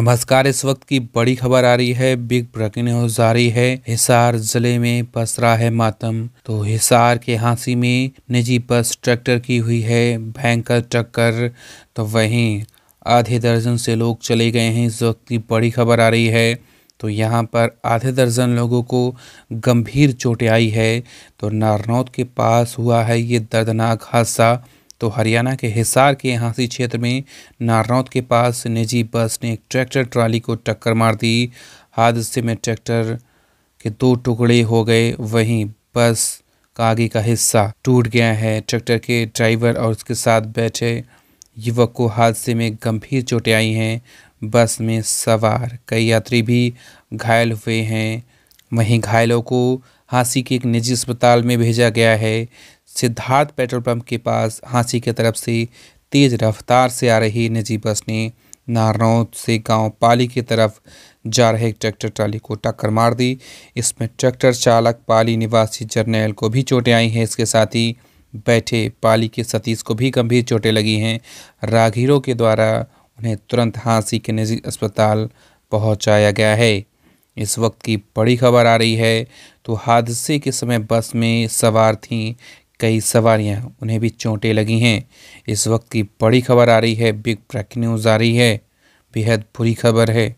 नमस्कार इस वक्त की बड़ी खबर आ रही है बिग ब्रेकिंग न्यूज जारी है हिसार जिले में पसरा है मातम तो हिसार के हांसी में निजी बस ट्रैक्टर की हुई है भयंकर टक्कर तो वहीं आधे दर्जन से लोग चले गए हैं इस वक्त की बड़ी खबर आ रही है तो यहाँ पर आधे दर्जन लोगों को गंभीर चोटें आई है तो नारनौत के पास हुआ है ये दर्दनाक हादसा तो हरियाणा के हिसार के हांसी क्षेत्र में नारनौत के पास निजी बस ने एक ट्रैक्टर ट्राली को टक्कर मार दी हादसे में ट्रैक्टर के दो टुकड़े हो गए वहीं बस का आगे का हिस्सा टूट गया है ट्रैक्टर के ड्राइवर और उसके साथ बैठे युवक को हादसे में गंभीर चोटें आई हैं बस में सवार कई यात्री भी घायल हुए हैं वहीं घायलों को हांसी के एक निजी अस्पताल में भेजा गया है सिद्धार्थ पेट्रोल पंप के पास हांसी की तरफ से तेज़ रफ्तार से आ रही निजी बस ने नारनौद से गांव पाली की तरफ जा रहे एक ट्रैक्टर ट्राली को टक्कर मार दी इसमें ट्रैक्टर चालक पाली निवासी जर्नैल को भी चोटें आई हैं इसके साथ ही बैठे पाली के सतीश को भी गंभीर चोटें लगी हैं रागीरों के द्वारा उन्हें तुरंत हांसी के निजी अस्पताल पहुंचाया गया है इस वक्त की बड़ी खबर आ रही है तो हादसे के समय बस में सवार थीं कई सवारियां उन्हें भी चोटें लगी हैं इस वक्त की बड़ी खबर आ रही है बिग ब्रेकिंग न्यूज़ आ रही है बेहद बुरी खबर है